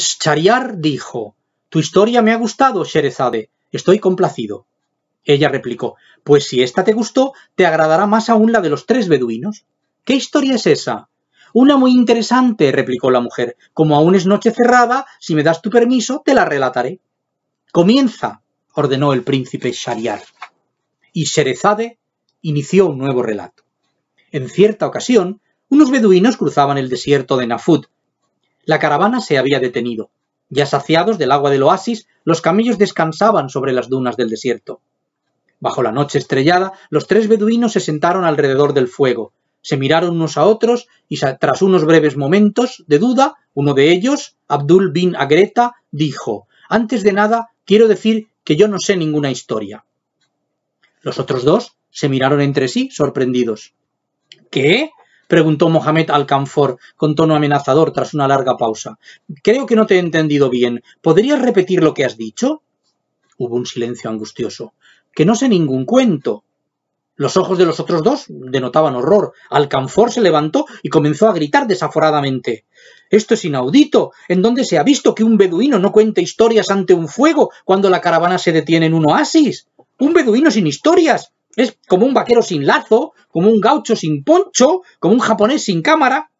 Shariar dijo, Tu historia me ha gustado, Sherezade, estoy complacido. Ella replicó, Pues si esta te gustó, te agradará más aún la de los tres beduinos. ¿Qué historia es esa? Una muy interesante, replicó la mujer. Como aún es noche cerrada, si me das tu permiso, te la relataré. Comienza, ordenó el príncipe Shariar. Y Sherezade inició un nuevo relato. En cierta ocasión, unos beduinos cruzaban el desierto de Nafut, la caravana se había detenido. Ya saciados del agua del oasis, los camellos descansaban sobre las dunas del desierto. Bajo la noche estrellada, los tres beduinos se sentaron alrededor del fuego, se miraron unos a otros y tras unos breves momentos de duda, uno de ellos, Abdul bin Agreta, dijo, antes de nada, quiero decir que yo no sé ninguna historia. Los otros dos se miraron entre sí, sorprendidos. ¿Qué? preguntó Mohamed Alcanfor con tono amenazador tras una larga pausa. Creo que no te he entendido bien. ¿Podrías repetir lo que has dicho? Hubo un silencio angustioso. Que no sé ningún cuento. Los ojos de los otros dos denotaban horror. Alcanfor se levantó y comenzó a gritar desaforadamente. Esto es inaudito. ¿En dónde se ha visto que un beduino no cuente historias ante un fuego cuando la caravana se detiene en un oasis? Un beduino sin historias. Es como un vaquero sin lazo, como un gaucho sin poncho, como un japonés sin cámara.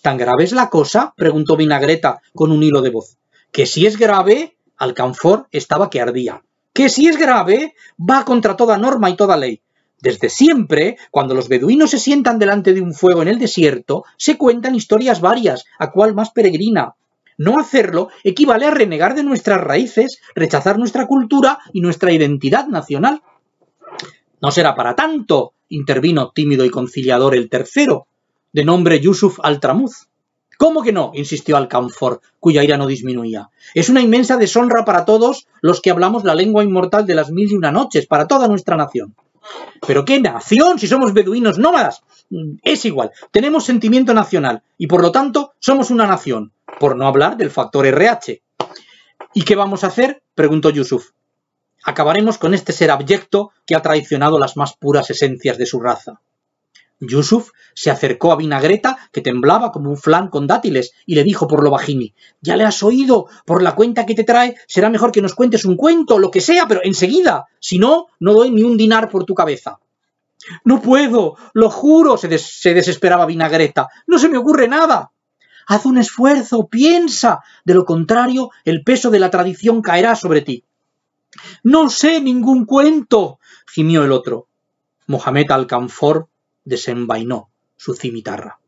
¿Tan grave es la cosa? preguntó Vinagreta con un hilo de voz. Que si es grave, Alcanfor estaba que ardía. Que si es grave, va contra toda norma y toda ley. Desde siempre, cuando los beduinos se sientan delante de un fuego en el desierto, se cuentan historias varias, a cual más peregrina. No hacerlo equivale a renegar de nuestras raíces, rechazar nuestra cultura y nuestra identidad nacional. No será para tanto, intervino tímido y conciliador el tercero, de nombre Yusuf Altramuz. ¿Cómo que no? insistió Alcanfor, cuya ira no disminuía. Es una inmensa deshonra para todos los que hablamos la lengua inmortal de las mil y una noches, para toda nuestra nación. Pero qué nación, si somos beduinos nómadas. Es igual, tenemos sentimiento nacional y por lo tanto somos una nación, por no hablar del factor RH. ¿Y qué vamos a hacer? preguntó Yusuf acabaremos con este ser abyecto que ha traicionado las más puras esencias de su raza. Yusuf se acercó a Vinagreta, que temblaba como un flan con dátiles, y le dijo por lo bajini, Ya le has oído, por la cuenta que te trae, será mejor que nos cuentes un cuento, lo que sea, pero enseguida, si no, no doy ni un dinar por tu cabeza. No puedo, lo juro, se desesperaba Vinagreta, no se me ocurre nada. Haz un esfuerzo, piensa, de lo contrario, el peso de la tradición caerá sobre ti. No sé ningún cuento, gimió el otro. Mohamed Alcanfor desenvainó su cimitarra.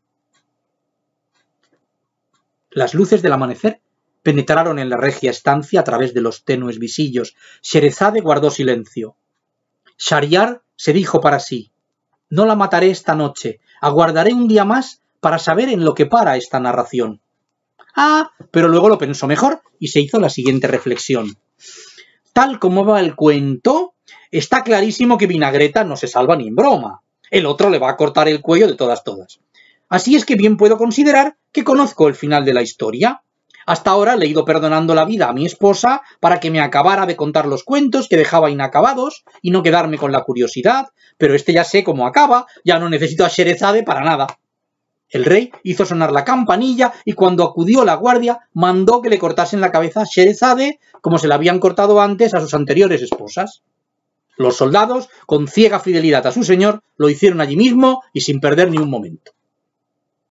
Las luces del amanecer penetraron en la regia estancia a través de los tenues visillos. Sherezade guardó silencio. Shariar se dijo para sí, no la mataré esta noche, aguardaré un día más para saber en lo que para esta narración. Ah, pero luego lo pensó mejor y se hizo la siguiente reflexión. Tal como va el cuento, está clarísimo que Vinagreta no se salva ni en broma. El otro le va a cortar el cuello de todas todas. Así es que bien puedo considerar que conozco el final de la historia. Hasta ahora le he ido perdonando la vida a mi esposa para que me acabara de contar los cuentos que dejaba inacabados y no quedarme con la curiosidad, pero este ya sé cómo acaba, ya no necesito a Sherezade para nada. El rey hizo sonar la campanilla y cuando acudió la guardia mandó que le cortasen la cabeza a Sherezade como se la habían cortado antes a sus anteriores esposas. Los soldados, con ciega fidelidad a su señor, lo hicieron allí mismo y sin perder ni un momento.